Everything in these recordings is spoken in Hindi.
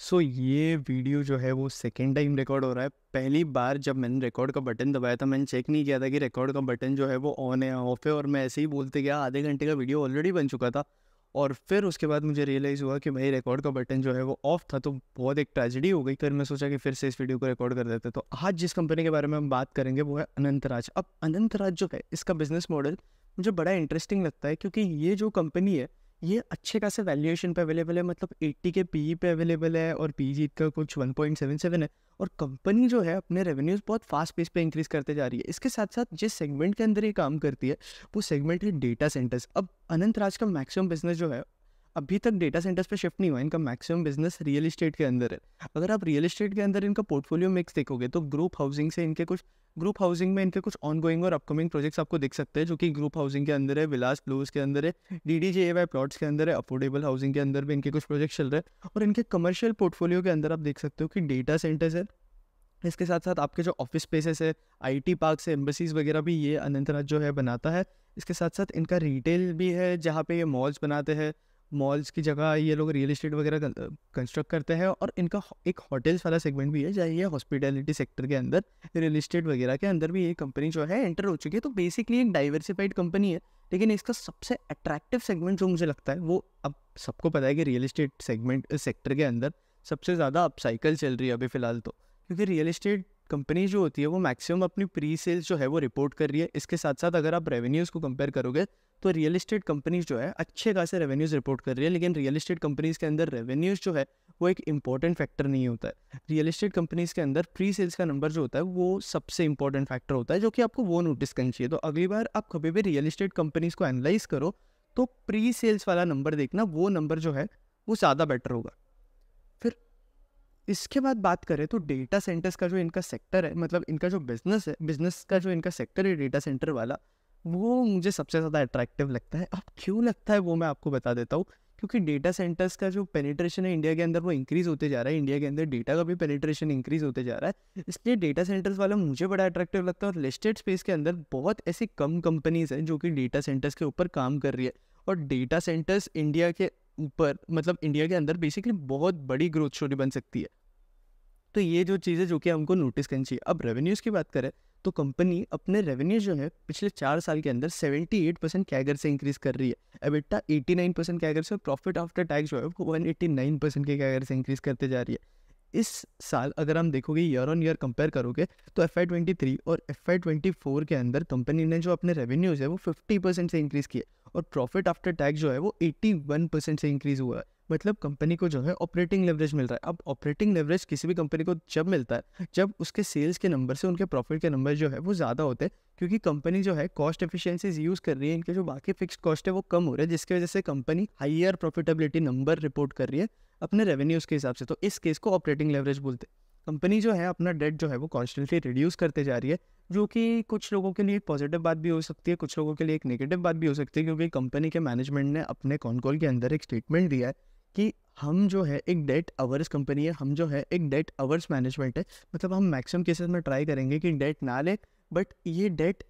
सो so, ये वीडियो जो है वो सेकेंड टाइम रिकॉर्ड हो रहा है पहली बार जब मैंने रिकॉर्ड का बटन दबाया था मैंने चेक नहीं किया था कि रिकॉर्ड का बटन जो है वो ऑन है ऑफ है और मैं ऐसे ही बोलते गया आधे घंटे का वीडियो ऑलरेडी बन चुका था और फिर उसके बाद मुझे रियलाइज़ हुआ कि भाई रिकॉर्ड का बटन जो है वो ऑफ था तो बहुत एक ट्रेजिडी हो गई फिर मैं सोचा कि फिर से इस वीडियो को रिकॉर्ड कर देते तो आज जिस कंपनी के बारे में हम बात करेंगे वो है अनंतराज अब अनंतराज जो है इसका बिज़नेस मॉडल मुझे बड़ा इंटरेस्टिंग लगता है क्योंकि ये जो कंपनी है ये अच्छे खासे वैल्यूएशन पे अवेलेबल है मतलब 80 के पी e पे अवेलेबल है और पी e जी का कुछ 1.77 है और कंपनी जो है अपने रेवेन्यूज बहुत फास्ट पेस पे इंक्रीज करते जा रही है इसके साथ साथ जिस सेगमेंट के अंदर ये काम करती है वो सेगमेंट है डेटा सेंटर्स अब अनंत राज का मैक्सिमम बिजनेस जो है अभी तक डेटा सेंटर्स पे शिफ्ट नहीं हुआ इनका मैक्सिमम बिजनेस रियल इस्टेट के अंदर है अगर आप रियल इस्टेट के अंदर इनका पोर्टफोलियो मिक्स देखोगे तो ग्रुप हाउसिंग से इनके कुछ ग्रुप हाउसिंग में इनके कुछ ऑनगोइंग और अपकमिंग प्रोजेक्ट्स आपको दिख सकते हैं जो कि ग्रुप हाउसिंग के अंदर है विलास प्लोज के अंदर है D D J Y plots के अंदर है अफोर्डेबल हाउसिंग के अंदर भी इनके कुछ प्रोजेक्ट चल रहे हैं और इनके कमर्शियल पोर्टफोलियो के अंदर आप देख सकते हो कि डेटा सेंटर्स है इसके साथ साथ आपके जो ऑफिस स्पेसेस है टी पार्क्स है एम्बसीज वगैरह भी ये अनंतनाथ जो है बनाता है इसके साथ साथ इनका रिटेल भी है जहाँ पे ये मॉल्स बनाते हैं मॉल्स की जगह ये लोग रियल इस्टेट वगैरह कंस्ट्रक्ट करते हैं और इनका एक होटल्स वाला सेगमेंट भी है जहाँ ये हॉस्पिटैलिटी सेक्टर के अंदर रियल इस्टेट वगैरह के अंदर भी ये कंपनी जो है एंटर हो चुकी है तो बेसिकली एक डाइवर्सिफाइड कंपनी है लेकिन इसका सबसे अट्रैक्टिव सेगमेंट जो मुझे लगता है वो अब सबको पता है कि रियल इस्टेट सेगमेंट सेक्टर के अंदर सबसे ज़्यादा साइकिल चल रही है अभी फ़िलहाल तो क्योंकि रियल इस्टेट कंपनी जो होती है वो मैक्सिमम अपनी प्री सेल्स जो है वो रिपोर्ट कर रही है इसके साथ साथ अगर आप रेवेन्यूज़ को कंपेयर करोगे तो रियल इस्टेट कंपनीज जो है अच्छे खासे रेवेन्यूज रिपोर्ट कर रही है लेकिन रियल इस्टेट कंपनीज के अंदर रेवेन्यूज जो है वो एक इंपॉर्टेंट फैक्टर नहीं होता है रियल इस्टेट कंपनीज के अंदर प्री सेल्स का नंबर जो होता है वो सबसे इंपॉर्टेंट फैक्टर होता है जो कि आपको वो नोटिस करनी चाहिए तो अगली बार आप कभी भी रियल इस्टेट कंपनीज को एनालाइज करो तो प्री सेल्स वाला नंबर देखना वो नंबर जो है वो ज़्यादा बेटर होगा फिर इसके बाद बात करें तो डेटा सेंटर्स का जो इनका सेक्टर है मतलब इनका जो बिजनेस है बिजनेस का जो इनका सेक्टर है डेटा सेंटर वाला वो मुझे सबसे ज़्यादा अट्रैक्टिव लगता है अब क्यों लगता है वो मैं आपको बता देता हूँ क्योंकि डेटा सेंटर्स का जो पेनिट्रेशन है इंडिया के अंदर वो इंक्रीज़ होते जा रहा है इंडिया के अंदर डेटा का भी पेनिट्रेशन इंक्रीज़ होते जा रहा है इसलिए डेटा सेंटर्स वाला मुझे बड़ा अट्रैक्टिव लगता है और लिस्टेड स्पेस के अंदर बहुत ऐसी कम कंपनीज़ हैं जो कि डेटा सेंटर्स के ऊपर काम कर रही है और डेटा सेंटर्स इंडिया के ऊपर मतलब इंडिया के अंदर बेसिकली बहुत बड़ी ग्रोथ स्टोरी बन सकती है तो ये जो चीज़ें जो कि हमको नोटिस करनी चाहिए अब रेवेन्यूज़ की बात करें तो कंपनी अपने रेवेन्यू जो है पिछले चार साल के अंदर 78 परसेंट कैगर से इंक्रीज कर रही है एबिट्टा 89 परसेंट कैगर से और प्रॉफिट आफ्टर टैक्स जो है वो 189 परसेंट के कैगर से इंक्रीज करते जा रही है इस साल अगर हम देखोगे ईयर ऑन ईयर कंपेयर करोगे तो एफ आई और एफ आई के अंदर कंपनी ने जो अपने रेवेन्यूज है वो फिफ्टी से इंक्रीज़ किए और प्रॉफिट आफ्टर टैक्स जो है वो एट्टी से इंक्रीज़ हुआ है मतलब कंपनी को जो है ऑपरेटिंग लेवरेज मिल रहा है अब ऑपरेटिंग लेवरेज किसी भी कंपनी को जब मिलता है जब उसके सेल्स के नंबर से उनके प्रॉफिट के नंबर जो है वो ज़्यादा होते हैं क्योंकि कंपनी जो है कॉस्ट एफिशिएंसीज यूज़ कर रही है इनके जो बाकी फिक्स कॉस्ट है वो कम हो रहा है जिसकी वजह से कंपनी हाइयर प्रॉफिटेबिलिटी नंबर रिपोर्ट कर रही है अपने रेवेन्यूज़ के हिसाब से तो इस केस को ऑपरेटिंग लेवरेज बोलते हैं कंपनी जो है अपना डेट जो है वो कॉन्स्टेंटली रिड्यूस करते जा रही है जो कि कुछ लोगों के लिए एक पॉजिटिव बात भी हो सकती है कुछ लोगों के लिए एक नेगेटिव बात भी हो सकती है क्योंकि कंपनी के मैनेजमेंट ने अपने कॉन कॉल के अंदर एक स्टेटमेंट दिया है कि हम जो है एक डेट अवर्स कंपनी है हम जो है एक डेट अवर्स मैनेजमेंट है मतलब हम मैक्सिमम केसेस में ट्राई करेंगे कि डेट ना ले बट ये डेट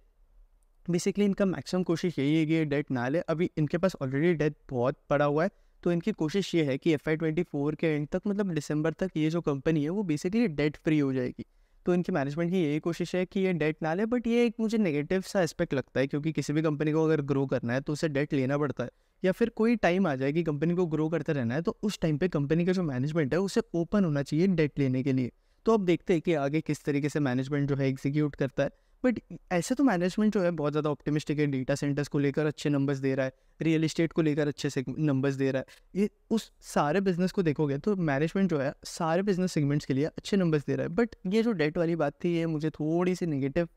बेसिकली इनका मैक्सिमम कोशिश यही है कि ये डेट ना ले अभी इनके पास ऑलरेडी डेट बहुत पड़ा हुआ है तो इनकी कोशिश ये है कि एफ आई ट्वेंटी फोर के एंड तक मतलब दिसंबर तक ये जो कंपनी है वो बेसिकली डेट फ्री हो जाएगी तो इनके मैनेजमेंट की यही कोशिश है कि ये डेट ना ले बट ये एक मुझे नेगेटिव सा एस्पेक्ट लगता है क्योंकि किसी भी कंपनी को अगर ग्रो करना है तो उसे डेट लेना पड़ता है या फिर कोई टाइम आ जाए कि कंपनी को ग्रो करते रहना है तो उस टाइम पे कंपनी का जो मैनेजमेंट है उसे ओपन होना चाहिए डेट लेने के लिए तो अब देखते हैं कि आगे किस तरीके से मैनेजमेंट जो है एग्जीक्यूट करता है बट ऐसे तो मैनेजमेंट जो है बहुत ज़्यादा ऑप्टिमिस्टिक है डेटा सेंटर्स को लेकर अच्छे नंबर्स दे रहा है रियल इस्टेट को लेकर अच्छे नंबर्स दे रहा है ये उस सारे बिजनेस को देखोगे तो मैनेजमेंट जो है सारे बिजनेस सेगमेंट्स के लिए अच्छे नंबर्स दे रहा है बट ये जो डेट वाली बात थी ये मुझे थोड़ी सी नेगेटिव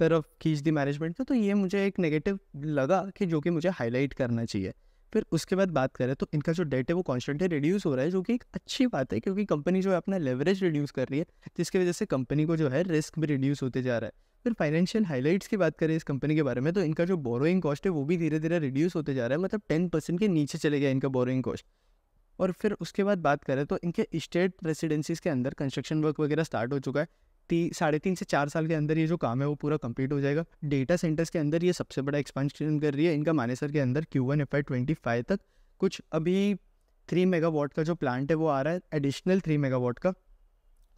तरफ खींच दी मैनेजमेंट ने तो ये मुझे एक नेगेटिव लगा कि जो कि मुझे हाईलाइट करना चाहिए फिर उसके बाद बात करें तो इनका जो डेट है वो कॉन्स्टेंटली रिड्यूस हो रहा है जो कि एक अच्छी बात है क्योंकि कंपनी जो है अपना लेवरेज रिड्यूस कर रही है जिसकी वजह से कंपनी को जो है रिस्क भी रिड्यूस होते जा रहा है फिर फाइनेंशियल हाईलाइट्स की बात करें इस कंपनी के बारे में तो इनका जो बोरोइंग कॉस्ट है वो भी धीरे धीरे रिड्यूस होते जा रहा है मतलब टेन परसेंट के नीचे चले गया इनका बोरोइंग कॉस्ट और फिर उसके बाद बात करें तो इनके स्टेट रेसिडेंसीज़ के अंदर कंस्ट्रक्शन वर्क वगैरह स्टार्ट हो चुका है ती, साढ़े तीन से चार साल के अंदर ये जो काम है वो पूरा कंप्लीट हो जाएगा डेटा सेंटर्स के अंदर ये सबसे बड़ा एक्सपेंशन कर रही है इनका मानेसर के अंदर Q one F I twenty five तक कुछ अभी थ्री मेगावाट का जो प्लांट है वो आ रहा है एडिशनल थ्री मेगावाट का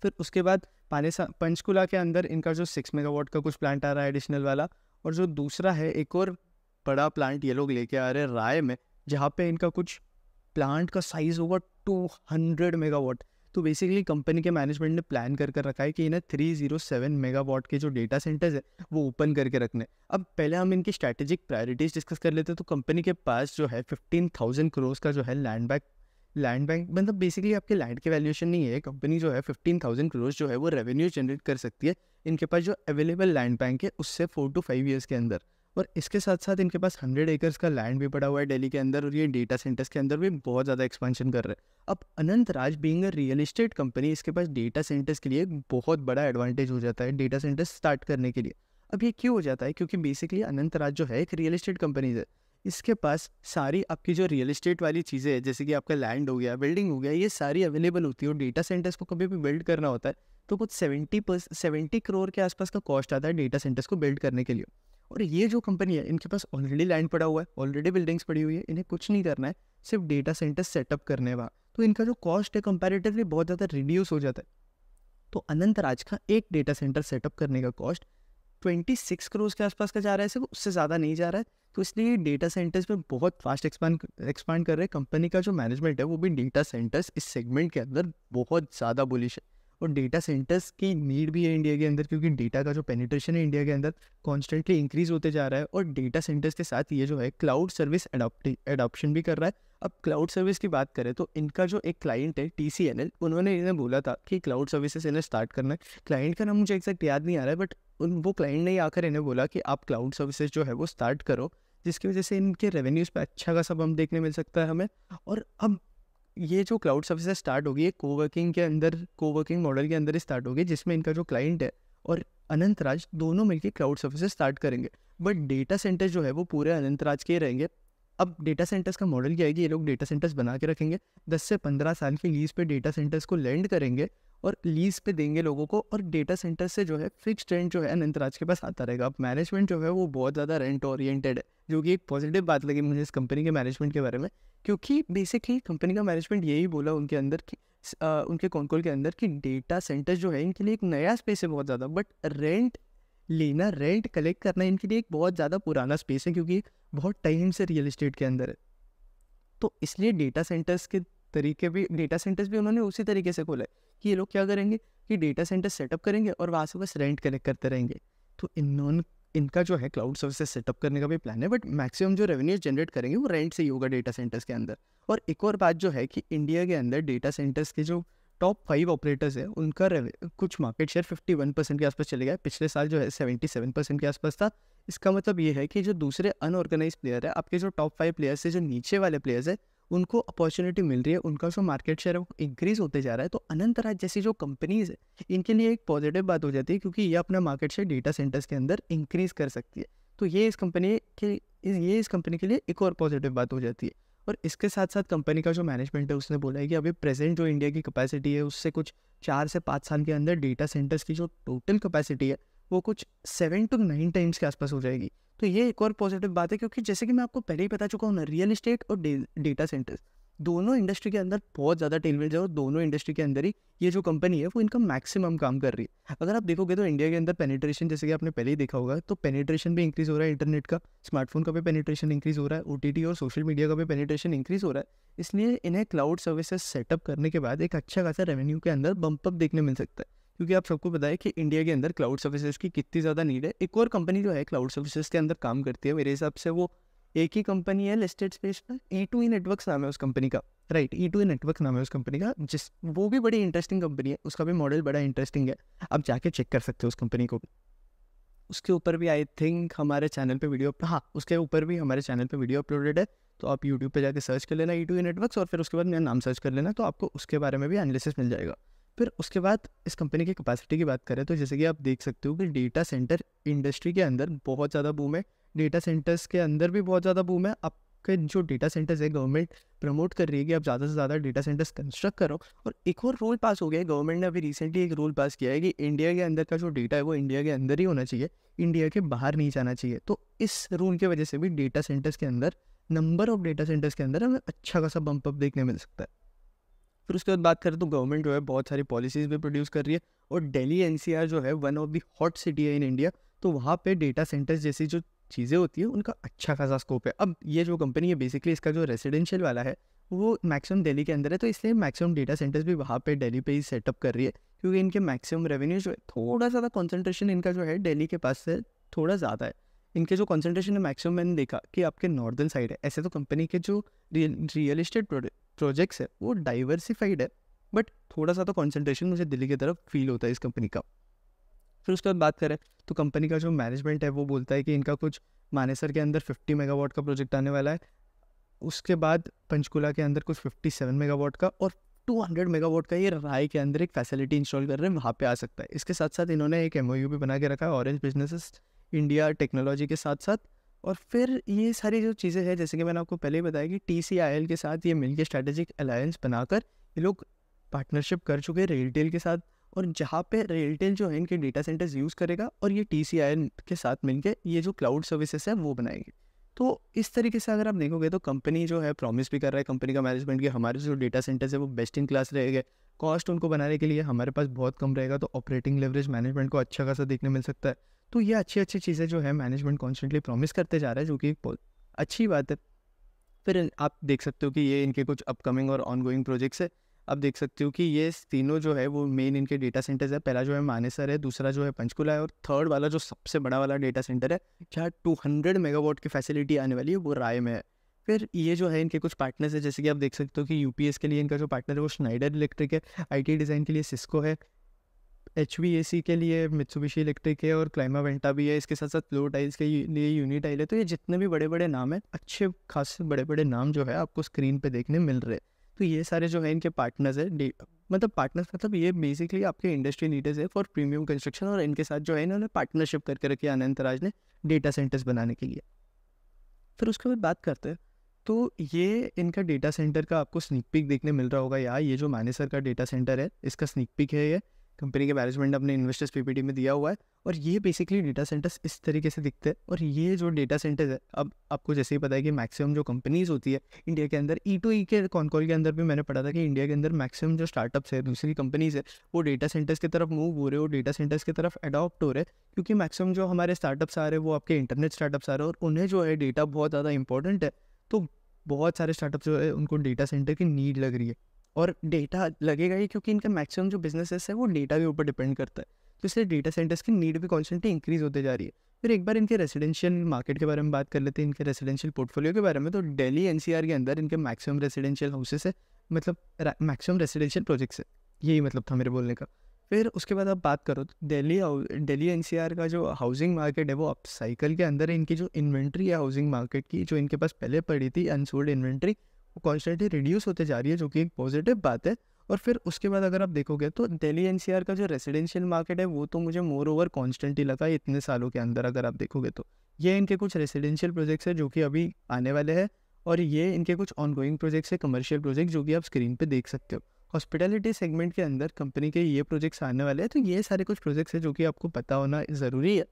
फिर उसके बाद पानेसा पंचकुला के अंदर इनका जो सिक्स मेगावाट का कुछ प्लांट आ रहा है एडिशनल वाला और जो दूसरा है एक और बड़ा प्लांट ये लोग लेके आ रहे हैं राय में जहाँ पे इनका कुछ प्लांट का साइज़ होगा टू हंड्रेड मेगावाट तो बेसिकली कंपनी के मैनेजमेंट ने प्लान कर कर रखा है कि इन्हें थ्री जीरो सेवन मेगावाट के जो डेटा सेंटर्स है वो ओपन करके रखने अब पहले हम इनकी स्ट्रैटेजिक प्रायोरिटीज़ डिस्कस कर लेते हैं तो कंपनी के पास जो है फिफ्टीन थाउजेंड करोर्स का जो है लैंड बैंक लैंड बैंक मतलब बेसिकली आपके लैंड के वैल्यूएशन नहीं है कंपनी जो है फिफ्टीन थाउजेंड क्रोज जो है वो रेवेन्यू जनरेट कर सकती है इनके पास जो अवेलेबल लैंड बैंक है उससे फोर टू फाइव ईयर्स के अंदर और इसके साथ साथ इनके पास हंड्रेड एकर्स का लैंड भी पड़ा हुआ है दिल्ली के अंदर और ये डेटा सेंटर्स के अंदर भी बहुत ज़्यादा एक्सपेंशन कर रहे हैं अब Anant Raj being real estate company इसके पास डेटा सेंटर्स के लिए बहुत बड़ा एडवांटेज हो जाता है डेटा सेंटर्स स्टार्ट करने के लिए अब ये क्यों हो जाता है क्योंकि बेसिकली अनंत राज जो है एक रियल इस्टेट कंपनीज है इसके पास सारी आपकी जो रियल इस्टेट वाली चीज़ें हैं जैसे कि आपका लैंड हो गया बिल्डिंग हो गया ये सारी अवेलेबल होती है और डेटा सेंटर्स को कभी भी बिल्ड करना होता है तो कुछ सेवेंटी पर सेवेंटी करोड़ के आसपास का कॉस्ट आता है डेटा सेंटर्स को बिल्ड करने के लिए और ये जो कंपनी है इनके पास ऑलरेडी लैंड पड़ा हुआ है ऑलरेडी बिल्डिंग्स पड़ी हुई है इन्हें कुछ नहीं करना है सिर्फ डेटा सेंटर सेटअप करने है तो इनका जो कॉस्ट है कंपेरेटिवली बहुत ज़्यादा रिड्यूस हो जाता है तो अनंत राज का एक डेटा सेंटर सेटअप करने का कॉस्ट ट्वेंटी सिक्स करोड़ के आसपास का जा रहा है सिर्फ उससे ज़्यादा नहीं जा रहा है तो इसलिए डेटा सेंटर्स में बहुत फास्ट एक्सपांड एक्सपांड कर रहे हैं कंपनी का जो मैनेजमेंट है वो भी डेटा सेंटर्स इस सेगमेंट के अंदर बहुत ज़्यादा बुलिश है और डेटा सेंटर्स की नीड भी है इंडिया के अंदर क्योंकि डेटा का जो पेनिट्रेशन है इंडिया के अंदर कॉन्स्टेंटली इंक्रीज होते जा रहा है और डेटा सेंटर्स के साथ ये जो है क्लाउड सर्विस एडॉप्शन भी कर रहा है अब क्लाउड सर्विस की बात करें तो इनका जो एक क्लाइंट है टी सी एन एल उन्होंने इन्हें बोला था कि क्लाउड सर्विसेज इन्हें स्टार्ट करना है क्लाइंट का नाम मुझे एक्जैक्ट याद नहीं आ रहा है बट उन वो क्लाइंट ने आकर इन्हें बोला कि आप क्लाउड सर्विसेज जो है वो स्टार्ट करो जिसकी वजह से इनके रेवेन्यूज़ पे अच्छा खासा बम देखने मिल सकता है हमें और अब ये जो क्लाउड सर्विसेज स्टार्ट होगी ये कोवर्किंग के अंदर कोवर्किंग मॉडल के अंदर ही स्टार्ट होगी जिसमें इनका जो क्लाइंट है और अनंत राज दोनों मिलकर क्लाउड सर्विसेज स्टार्ट करेंगे बट डेटा सेंटर्स जो है वो पूरे अनंत राज के ही रहेंगे अब डेटा सेंटर्स का मॉडल क्या है कि ये लोग डेटा सेंटर्स बना के रखेंगे दस से पंद्रह साल के लीज पे डेटा सेंटर्स को लैंड करेंगे और लीज पे देंगे लोगों को और डेटा सेंटर से जो है फिक्स रेंट जो है अनंतराज के पास आता रहेगा अब मैनेजमेंट जो है वो बहुत ज़्यादा रेंट ओरिएंटेड है जो कि एक पॉजिटिव बात लगी मुझे इस कंपनी के मैनेजमेंट के बारे में क्योंकि बेसिकली कंपनी का मैनेजमेंट यही बोला उनके अंदर कि आ, उनके कॉन्कोल के अंदर कि डेटा सेंटर जो है इनके लिए एक नया स्पेस है बहुत ज़्यादा बट रेंट लेना रेंट कलेक्ट करना इनके लिए एक बहुत ज़्यादा पुराना स्पेस है क्योंकि बहुत टाइम से रियल इस्टेट के अंदर है तो इसलिए डेटा सेंटर्स के तरीके भी डेटा सेंटर्स भी उन्होंने उसी तरीके से खोला है कि ये लोग क्या करेंगे कि डेटा सेंटर सेटअप करेंगे और वहाँ से बस रेंट कलेक्ट करते रहेंगे तो इन्होंने इनका जो है क्लाउड सर्विसेज सेटअप करने का भी प्लान है बट मैक्सिमम जो रेवेन्यू जनरेट करेंगे वो रेंट से ही होगा डेटा सेंटर्स के अंदर और एक और बात जो है कि इंडिया के अंदर डेटा सेंटर्स के जो टॉप फाइव ऑपरेटर्स है उनका कुछ market share fifty one percent के आसपास चले गया पिछले साल जो है सेवेंटी सेवन परसेंट के आसपास था इसका मतलब ये है कि जो दूसरे अनऑर्गेनाइज प्लेयर है आपके जो टॉप फाइव प्लेयर्स से जो नीचे वाले प्लेयर्स है उनको अपॉर्चुनिटी मिल रही है उनका जो मार्केट शेयर है वो इंक्रीज होते जा रहा है तो अनंत राज जैसी जो कंपनीज है इनके लिए एक पॉजिटिव बात हो जाती है क्योंकि ये अपना मार्केट शेयर डेटा सेंटर्स के अंदर इंक्रीज कर सकती है तो ये इस कंपनी के ये इस कंपनी के लिए एक और पॉजिटिव बात हो जाती है और इसके साथ साथ कंपनी का जो मैनेजमेंट है उसने बोला है कि अभी प्रेजेंट जो इंडिया की कैपेसिटी है उससे कुछ चार से पाँच साल के अंदर डेटा सेंटर्स की जो टोटल कैपेसिटी है वो कुछ सेवन टू नाइन टाइम्स के आसपास हो जाएगी तो ये एक और पॉजिटिव बात है क्योंकि जैसे कि मैं आपको पहले ही बता चुका हूँ ना रियल इस्टेट और डेटा सेंटर्स दोनों इंडस्ट्री के अंदर बहुत ज़्यादा टेलवेंट है और दोनों इंडस्ट्री के अंदर ही ये जो कंपनी है वो इनका मैक्सिमम काम कर रही है अगर आप देखोगे तो इंडिया के अंदर पेनिट्रेशन जैसे कि आपने पहले ही देखा होगा तो पेनिट्रेशन भी इंक्रीज़ हो रहा है इंटरनेट का स्मार्टफोन का भी पेनिट्रेशन इंक्रीज़ हो रहा है ओ और सोशल मीडिया का भी पेनिट्रेशन इंक्रीज़ हो रहा है इसलिए इन्हें क्लाउड सर्विसेज सेटअप करने के बाद एक अच्छा खासा रेवेन्यू के अंदर बम्पअप देखने मिल सकता है क्योंकि आप सबको बताए कि इंडिया के अंदर क्लाउड सर्विसेज की कितनी ज़्यादा नीड है एक और कंपनी जो है क्लाउड सर्विसेज के अंदर काम करती है मेरे हिसाब से वो एक ही कंपनी है लिस्टेड स्पेस पर ई टू ई नेटवर्क नाम है उस कंपनी का right E two E network नाम है उस कंपनी का जिस वो भी बड़ी इंटरेस्टिंग कंपनी है उसका भी मॉडल बड़ा इंटरेस्टिंग है आप जाके चेक कर सकते हो उस कंपनी को उसके ऊपर भी आई थिंक हमारे चैनल पर वीडियो हाँ उसके ऊपर भी हमारे चैनल पर वीडियो अपलोडेड है तो आप यूट्यूब पर जाकर सर्च कर लेना ई टू ई नेटवर्क और फिर उसके बाद मेरा नाम सर्च कर लेना तो आपको उसके बारे में भी एनालिसिस मिल जाएगा फिर उसके बाद इस कंपनी की कैपेसिटी की बात करें तो जैसे कि आप देख सकते हो कि डेटा सेंटर इंडस्ट्री के अंदर बहुत ज़्यादा बूम है डेटा सेंटर्स के अंदर भी बहुत ज़्यादा बूम है आपके जो डेटा सेंटर्स है गवर्नमेंट प्रमोट कर रही है कि आप ज़्यादा से ज़्यादा डेटा सेंटर्स कंस्ट्रक्ट करो और एक और रूल पास हो गया है गवर्नमेंट ने अभी रिसेंटली एक रूल पास किया है कि इंडिया के अंदर का जो डेटा है वो इंडिया के अंदर ही होना चाहिए इंडिया के बाहर नहीं जाना चाहिए तो इस रूल की वजह से भी डेटा सेंटर्स के अंदर नंबर ऑफ डेटा सेंटर्स के अंदर हमें अच्छा खासा बम्पअप देखने मिल सकता है फिर उसके बाद बात करें तो गवर्नमेंट जो है बहुत सारी पॉलिसीज़ भी प्रोड्यूस कर रही है और दिल्ली एनसीआर जो है one of the hot city है इन इंडिया तो वहाँ पे डेटा सेंटर्स जैसी जो चीज़ें होती हैं उनका अच्छा खासा स्कोप है अब ये जो कंपनी है बेसिकली इसका जो रेसिडेंशियल वाला है वो मैक्सिमम दिल्ली के अंदर है तो इसलिए मैक्सिमम डेटा सेंटर्स भी वहाँ पे दिल्ली पे ही सेटअप कर रही है क्योंकि इनके मैक्सिमम रेवेन्यू जो है थोड़ा ज़्यादा कॉन्सेंट्रेशन इनका जो है दिल्ली के पास से थोड़ा ज़्यादा है इनके जो कॉन्सेंट्रेशन है मैक्सिमम मैंने देखा कि आपके नॉर्दर्न साइड है ऐसे तो कंपनी के जो रियल इस्टेट प्रोजेक्ट्स है वो डाइवर्सिफाइड है बट थोड़ा सा तो कॉन्सेंट्रेशन मुझे दिल्ली की तरफ फील होता है इस कंपनी का फिर उसके बाद बात करें तो कंपनी का जो मैनेजमेंट है वो बोलता है कि इनका कुछ मानेसर के अंदर 50 मेगावाट का प्रोजेक्ट आने वाला है उसके बाद पंचकुला के अंदर कुछ 57 मेगावाट का और 200 मेगावाट का ये राय के अंदर एक फैसिलिटी इंस्टॉल कर रहे हैं वहाँ पे आ सकता है इसके साथ साथ इन्होंने एक एम भी बना के रखा है ऑरेंज बिजनेसेस इंडिया टेक्नोलॉजी के साथ साथ और फिर ये सारी जो चीज़ें हैं जैसे कि मैंने आपको पहले ही बताया कि टी सी आई एल के साथ ये मिलकर स्ट्रैटेजिक अलायंस बनाकर ये लोग पार्टनरशिप कर चुके हैं रेलटेल के साथ और जहाँ पे रेलटेल जो है इनके डेटा सेंटर्स यूज़ करेगा और ये टी सी आई एल के साथ मिलकर ये जो क्लाउड सर्विसेज है वो बनाएगी तो इस तरीके से अगर आप देखोगे तो कंपनी जो है प्रॉमिस भी कर रहा है कंपनी का मैनेजमेंट कि हमारे जो डेटा सेंटर्स है वो बेस्ट इन क्लास रहेगा कॉस्ट उनको बनाने के लिए हमारे पास बहुत कम रहेगा तो ऑपरेटिंग लेवरेज मैनेजमेंट को अच्छा खासा देखने मिल सकता है तो ये अच्छी अच्छी चीज़ें जो है मैनेजमेंट कॉन्स्टेंटली प्रॉमिस करते जा रहा है जो कि बहुत अच्छी बात है फिर आप देख सकते हो कि ये इनके कुछ अपकमिंग और ऑनगोइंग प्रोजेक्ट्स है आप देख सकते हो कि ये तीनों जो है वो मेन इनके डेटा सेंटर्स है पहला जो है मानेसर है दूसरा जो है पंचकुला है और थर्ड वाला जो सबसे बड़ा वाला डेटा सेंटर है जहाँ टू हंड्रेड मेगावॉट की फैसिलिटी आने वाली है वो राय में है फिर ये जो है इनके कुछ पार्टनर्स है जैसे कि आप देख सकते हो कि यूपीएस के लिए इनका जो पार्टनर है वो स्नाइडर इलेक्ट्रिक है आईटी डिज़ाइन के लिए सिस्को है एच वी ए सी के लिए मित्सुबिशी इलेक्ट्रिक है और क्लाइमा वेंटा भी है इसके साथ साथ फ्लो टाइल्स के लिए यूनिट आइल है तो ये जितने भी बड़े बड़े नाम हैं अच्छे खास बड़े बड़े नाम जो है आपको स्क्रीन पे देखने मिल रहे हैं तो ये सारे जो है इनके पार्टनर्स है मतलब पार्टनर्स मतलब ये बेसिकली आपके इंडस्ट्री लीडर्स है फॉर प्रीमियम कंस्ट्रक्शन और इनके साथ जो है इन्होंने पार्टनरशिप करके रखी अनंत राज ने डेटा सेंटर्स बनाने के लिए फिर उसके बाद बात करते हैं तो ये इनका डेटा सेंटर का आपको स्निक पिक देखने मिल रहा होगा यार ये जो मानेसर का डेटा सेंटर है इसका स्निक पिक है ये कंपनी के मैनेजमेंट अपने इन्वेस्टर्स पीपीटी में दिया हुआ है और ये बेसिकली डेटा सेंटर्स इस तरीके से दिखते हैं और ये जो डेटा सेंटर्स है अब आपको जैसे ही पता है कि मैक्सिमम जो कंपनीज होती है इंडिया के अंदर ई टू ई के कॉन्कॉल के अंदर भी मैंने पढ़ा था कि इंडिया के अंदर मैक्सिमम जो स्टार्टअप्स है दूसरी कंपनीज है वो डेटा सेंटर्स की तरफ मूव हो रहे हो डेटा सेंटर्स की तरफ अडॉप्ट हो रहे हैं क्योंकि मैक्सिमम जो हमारे स्टार्टअप्स आ रहे हैं वो आपके इंटरनेट स्टार्टअप्स आ रहे हैं और उन्हें जो है डेटा बहुत ज़्यादा इंपॉर्टेंट है तो बहुत सारे स्टार्टअप जो है उनको डेटा सेंटर की नीड लग रही है और डेटा लगेगा ही क्योंकि इनका मैक्सिमम जो बिजनेसेस है वो डेटा के ऊपर डिपेंड करता है तो इसलिए डेटा सेंटर्स की नीड भी कॉन्स्टेंटली इंक्रीज होते जा रही है फिर एक बार इनके रेजिडेंशियल मार्केट के बारे में बात कर लेते हैं इनके रेजिडेंशियल पोर्टफोलियो के बारे में तो डेली एन के अंदर इनके मैक्सिमम रेसिडेंशियल हाउसेस है मतलब मैक्सिमम रेजिडेंशियल प्रोजेक्ट्स है यही मतलब था मेरे बोलने का फिर उसके बाद आप बात करो तो दिल्ली दिल्ली एनसीआर का जो हाउसिंग मार्केट है वो अप साइकिल के अंदर है इनकी जो इन्वेंट्री है हाउसिंग मार्केट की जो इनके पास पहले पड़ी थी अनसोल्ड इन्वेंट्री वो कॉन्स्टेंटली रिड्यूस होते जा रही है जो कि एक पॉजिटिव बात है और फिर उसके बाद अगर आप देखोगे तो दिल्ली एन का जो रेजिडेंशियल मार्केट है वो तो मुझे मोर ओवर कॉन्स्टेंट ही लगा इतने सालों के अंदर अगर आप देखोगे तो ये इनके कुछ रेजिडेंशियल प्रोजेक्ट्स हैं जो कि अभी आने वाले हैं और ये इनके कुछ ऑनगोइंग प्रोजेक्ट्स है कमर्शियल प्रोजेक्ट जो कि आप स्क्रीन पर देख सकते हो हॉस्पिटैलिटी सेगमेंट के अंदर कंपनी के ये प्रोजेक्ट्स आने वाले हैं तो ये सारे कुछ प्रोजेक्ट्स हैं जो कि आपको पता होना ज़रूरी है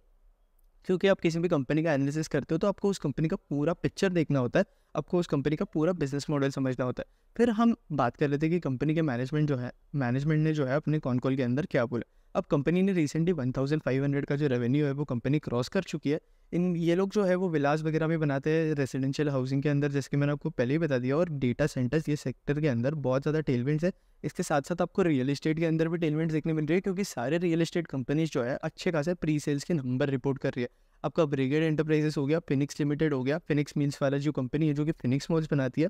क्योंकि आप किसी भी कंपनी का एनालिसिस करते हो तो आपको उस कंपनी का पूरा पिक्चर देखना होता है आपको उस कंपनी का पूरा बिजनेस मॉडल समझना होता है फिर हम बात कर रहे थे कि कंपनी के मैनेजमेंट जो है मैनेजमेंट ने जो है अपने कॉन कॉल के अंदर क्या बोला अब कंपनी ने रिसेंटली 1500 का जो रेवेन्यू है वो कंपनी क्रॉस कर चुकी है इन ये लोग जो है वो विलास वगैरह भी बनाते हैं रेजिडेंशियल हाउसिंग के अंदर जैसे कि मैंने आपको पहले ही बता दिया और डेटा सेंटर्स ये सेक्टर के अंदर बहुत ज़्यादा टेलमेंट्स है इसके साथ साथ आपको रियल इस्टेट के अंदर भी टेलमेंट्स देखने मिल रही है क्योंकि सारे रियल इस्टेट कंपनीज जो है अच्छे खासे प्री सेल्स के नंबर रिपोर्ट कर रही है आपका ब्रिगेड एंटरप्राइजेस हो गया फिनिक्स लिमिटेड हो गया फिनिक्स मीन्स वाला जो कंपनी है जो कि फिनिक्स मॉल्स बनाती है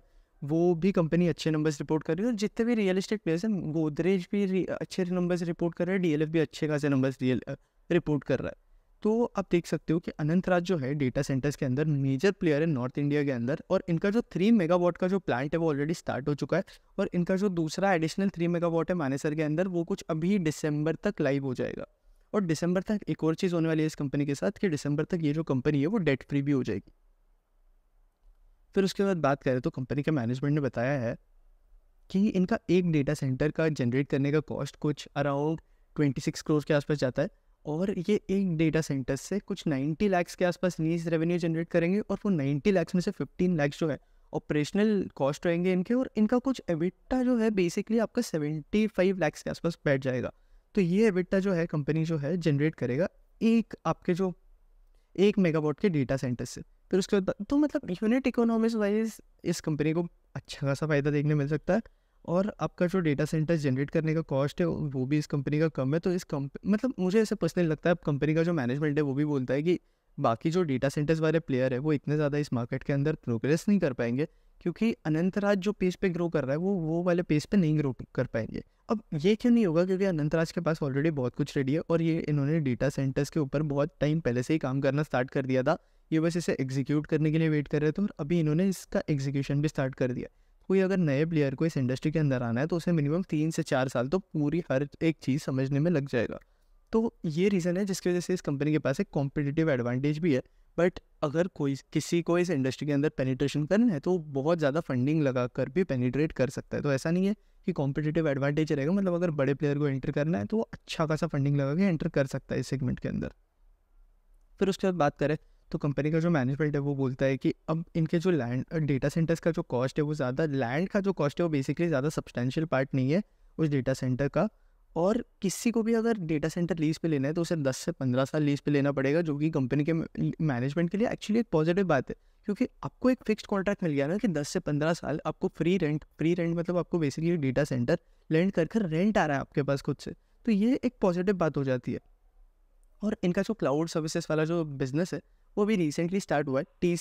वो भी कंपनी अच्छे नंबर्स रिपोर्ट कर रही है और जितने भी रियल इस्टेट प्लेयर्स हैं गोदरेज भी अच्छे नंबर्स रिपोर्ट कर रहा है डी भी अच्छे खासे नंबर्स रिपोर्ट कर रहा है तो आप देख सकते हो कि अनंत राज जो है डेटा सेंटर्स के अंदर मेजर प्लेयर है नॉर्थ इंडिया के अंदर और इनका जो थ्री मेगावाट का जो प्लांट है वो ऑलरेडी स्टार्ट हो चुका है और इनका जो दूसरा एडिशनल थ्री मेगावाट है मानेसर के अंदर वो कुछ अभी दिसंबर तक लाइव हो जाएगा और दिसंबर तक एक और चीज़ होने वाली है इस कंपनी के साथ कि दिसंबर तक ये जो कंपनी है वो डेट फ्री भी हो जाएगी फिर उसके बाद बात करें तो कंपनी के मैनेजमेंट ने बताया है कि इनका एक डेटा सेंटर का जनरेट करने का कॉस्ट कुछ अराउंड ट्वेंटी सिक्स करोड़ के आसपास जाता है और ये एक डेटा सेंटर से कुछ नाइन्टी लैक्स के आसपास नीज रेवेन्यू जनरेट करेंगे और वो नाइन्टी लैक्स में से फिफ्टीन लैक्स जो है ऑपरेशनल कॉस्ट रहेंगे इनके और इनका कुछ एविट्टा जो है बेसिकली आपका सेवेंटी फाइव लैक्स के आसपास बैठ जाएगा तो ये एविट्टा जो है कंपनी जो है जनरेट करेगा एक आपके जो एक मेगावाट के डेटा सेंटर से फिर उसके बाद तो मतलब यूनिट इकोनॉमिक्स वाइज इस कंपनी को अच्छा खासा फ़ायदा देखने मिल सकता है और आपका जो डेटा सेंटर जनरेट करने का कॉस्ट है वो भी इस कंपनी का कम है तो इस कंपनी मतलब मुझे ऐसे पर्सनली लगता है अब कंपनी का जो मैनेजमेंट है वो भी बोलता है कि बाकी जो डेटा सेंटर्स वाले प्लेयर है वो इतने ज़्यादा इस मार्केट के अंदर प्रोग्रेस नहीं कर पाएंगे क्योंकि अनंतराज जो पेस पे ग्रो कर रहा है वो वो वाले पेस पे नहीं ग्रो कर पाएंगे अब ये क्यों नहीं होगा क्योंकि अनंतराज के पास ऑलरेडी बहुत कुछ रेडी है और ये इन्होंने डेटा सेंटर्स के ऊपर बहुत टाइम पहले से ही काम करना स्टार्ट कर दिया था ये बस इसे एग्जीक्यूट करने के लिए वेट कर रहे थे और अभी इन्होंने इसका एग्जीक्यूशन भी स्टार्ट कर दिया कोई अगर नए प्लेयर को इस इंडस्ट्री के अंदर आना है तो उसे मिनिमम तीन से चार साल तो पूरी हर एक चीज़ समझने में लग जाएगा तो ये रीज़न है जिसकी वजह से इस कंपनी के पास एक कॉम्पिटिटिव एडवांटेज भी है बट अगर कोई किसी को इस इंडस्ट्री के अंदर पेनिट्रेशन करना है तो बहुत ज़्यादा फंडिंग लगा कर भी पेनिट्रेट कर सकता है तो ऐसा नहीं है कि कॉम्पिटेटिव एडवांटेज रहेगा मतलब अगर बड़े प्लेयर को एंटर करना है तो वो अच्छा खासा फंडिंग लगा के एंटर कर सकता है इस सेगमेंट के अंदर फिर उसके बाद बात करें तो कंपनी का जो मैनेजमेंट है वो बोलता है कि अब इनके जो लैंड डेटा सेंटर्स का जो कॉस्ट है वो ज़्यादा लैंड का जो कॉस्ट है वो बेसिकली ज़्यादा सब्सटैशियल पार्ट नहीं है उस डेटा सेंटर का और किसी को भी अगर डेटा सेंटर लीज पे लेना है तो उसे 10 से 15 साल लीज पे लेना पड़ेगा जो कि कंपनी के मैनेजमेंट के लिए एक्चुअली एक पॉजिटिव बात है क्योंकि आपको एक फिक्स्ड कॉन्ट्रैक्ट मिल गया ना कि 10 से 15 साल आपको फ्री रेंट फ्री रेंट मतलब आपको बेसिकली डेटा सेंटर लेंड कर कर रेंट आ रहा है आपके पास खुद से तो ये एक पॉजिटिव बात हो जाती है और इनका जो क्लाउड सर्विसेज वाला जो बिज़नेस है वो भी रिसेंटली स्टार्ट हुआ है टी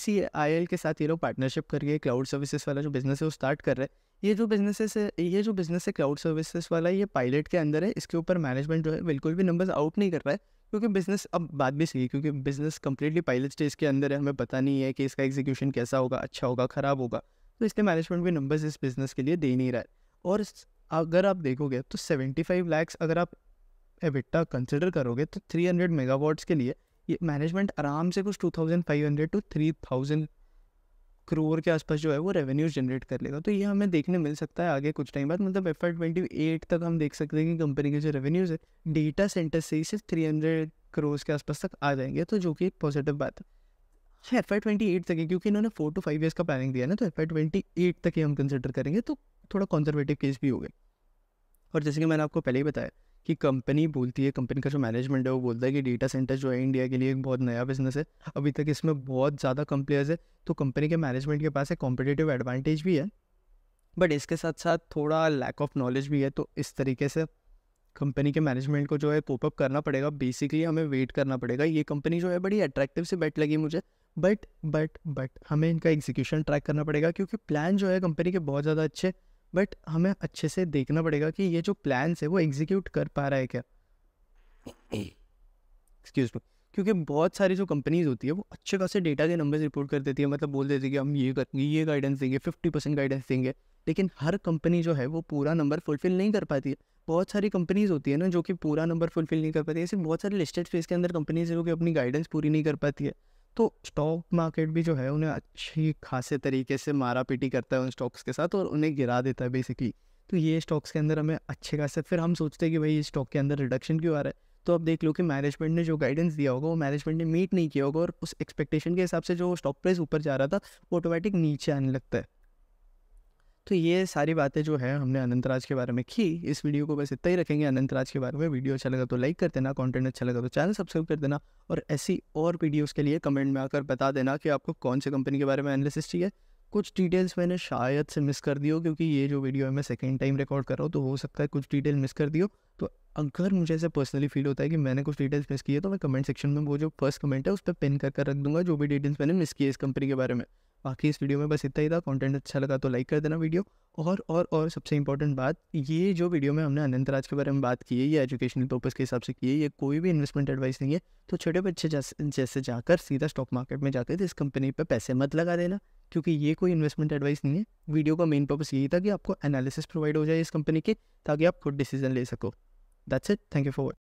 के साथ ये लोग पार्टनरशिप करके क्लाउड सर्विसेज वाला जो बिज़नेस है वो स्टार्ट कर रहे हैं ये जो बिजनेसेस है ये जो बिजनेस है क्लाउड सर्विसेज वाला ये पायलट के अंदर है इसके ऊपर मैनेजमेंट जो है बिल्कुल भी नंबर्स आउट नहीं कर रहा है क्योंकि बिजनेस अब बात भी सही क्योंकि बिजनेस कम्प्लीटली पायलट स्टेज के अंदर है हमें पता नहीं है कि इसका एग्जीक्यूशन कैसा होगा अच्छा होगा ख़राब होगा तो इसलिए मैनेजमेंट भी नंबर्स इस बिज़नेस के लिए दे नहीं रहा है और अगर आप देखोगे तो सेवेंटी फाइव लैक्स अगर आप एविटा कंसिडर करोगे तो थ्री हंड्रेड मेगावाट्स के लिए ये मैनेजमेंट आराम से कुछ two thousand five hundred to three thousand crore के आसपास जो है वो रेवेन्यू जनरेट कर लेगा तो ये हमें देखने मिल सकता है आगे कुछ टाइम बाद मतलब एफ आई ट्वेंटी एट तक हम देख सकते हैं कि कंपनी के जो रेवेन्यूज़ है डेटा सेंटर से ही सिर्फ थ्री हंड्रेड करोड़ के आसपास तक आ जाएंगे तो जो कि एक पॉजिटिव बात है एफ आई ट्वेंटी एट तक है क्योंकि इन्होंने फोर टू फाइव ईयर्स का प्लानिंग दिया ना तो एफ आई ट्वेंटी एट तक ही हम कंसिडर करेंगे तो थोड़ा कॉन्जर्वेटिव केस भी हो गया और जैसे कि मैंने आपको पहले ही बताया कि कंपनी बोलती है कंपनी का जो मैनेजमेंट है वो बोलता है कि डेटा सेंटर जो है इंडिया के लिए एक बहुत नया बिजनेस है अभी तक इसमें बहुत ज़्यादा कम प्लेयर्स है तो कंपनी के मैनेजमेंट के पास एक कॉम्पिटेटिव एडवांटेज भी है बट इसके साथ साथ थोड़ा लैक ऑफ नॉलेज भी है तो इस तरीके से कंपनी के मैनेजमेंट को जो है पोपअप करना पड़ेगा बेसिकली हमें वेट करना पड़ेगा ये कंपनी जो है बड़ी अट्रैक्टिव से बैठ लगी मुझे बट बट बट हमें इनका एग्जीक्यूशन ट्रैक करना पड़ेगा क्योंकि प्लान जो है कंपनी के बहुत ज़्यादा अच्छे बट हमें अच्छे से देखना पड़ेगा कि ये जो प्लान्स है वो एग्जीक्यूट कर पा रहा है क्या एक्सक्यूज मी क्योंकि बहुत सारी जो कंपनीज होती है वो अच्छे खासे डेटा के नंबर्स रिपोर्ट कर देती है मतलब बोल देती है कि हम ये करेंगे ये गाइडेंस देंगे फिफ्टी परसेंट गाइडेंस देंगे लेकिन हर कंपनी जो है वो पूरा नंबर फुलफिल नहीं कर पाती है बहुत सारी कंपनीज होती है ना जो कि पूरा नंबर फुलफिल नहीं कर पाती है ऐसे बहुत सारे लिस्टेड फेस के अंदर कंपनीज है जो कि अपनी गाइडेंस पूरी नहीं कर पाती है तो स्टॉक मार्केट भी जो है उन्हें अच्छी खासे तरीके से मारा पीटी करता है उन स्टॉक्स के साथ और उन्हें गिरा देता है बेसिकली तो ये स्टॉक्स के अंदर हमें अच्छे खासे फिर हम सोचते हैं कि भाई ये स्टॉक के अंदर रिडक्शन क्यों आ रहा है तो आप देख लो कि मैनेजमेंट ने जो गाइडेंस दिया होगा वो मैनेजमेंट ने मीट नहीं किया होगा और उस एक्सपेक्टेशन के हिसाब से जो स्टॉक प्राइस ऊपर जा रहा था वो ऑटोमेटिक नीचे आने लगता है तो ये सारी बातें जो है हमने अनंतराज के बारे में की इस वीडियो को बस इतना ही रखेंगे अनंतराज के बारे में वीडियो अच्छा लगा तो लाइक कर देना कंटेंट अच्छा लगा तो चैनल सब्सक्राइब कर देना और ऐसी और वीडियोज़ के लिए कमेंट में आकर बता देना कि आपको कौन से कंपनी के बारे में एनालिसिस चाहिए कुछ डिटेल्स मैंने शायद से मिस कर दी हो क्योंकि ये जो वीडियो है मैं सेकेंड टाइम रिकॉर्ड कर रहा हूँ तो हो सकता है कुछ डिटेल मिस कर दी हो तो अगर मुझे ऐसे पर्सनली फील होता है कि मैंने कुछ डिटेल्स मिस किए तो मैं कमेंट सेक्शन में वो जो फर्स्ट कमेंट है उस पर पिन कर रख दूंगा जो भी डिटेल्स मैंने मिस किए इस कंपनी के बारे में बाकी इस वीडियो में बस इतना ही था कंटेंट अच्छा लगा तो लाइक कर देना वीडियो और और और सबसे इंपॉर्टेंट बात ये जो वीडियो में हमने अनंत राज के बारे में बात की है ये एजुकेशनल पर्पज़ के हिसाब से की है ये कोई भी इन्वेस्टमेंट एडवाइस नहीं है तो छोटे बच्चे जैसे जाकर सीधा स्टॉक मार्केट में जाकर इस कंपनी पर पैसे मत लगा देना क्योंकि ये कोई इन्वेस्टमेंट एडवाइस नहीं है वीडियो का मेन पर्पज़ यही था कि आपको एनालिसिस प्रोवाइड हो जाए इस कंपनी के ताकि आप खुद डिसीजन ले सको that's it thank you for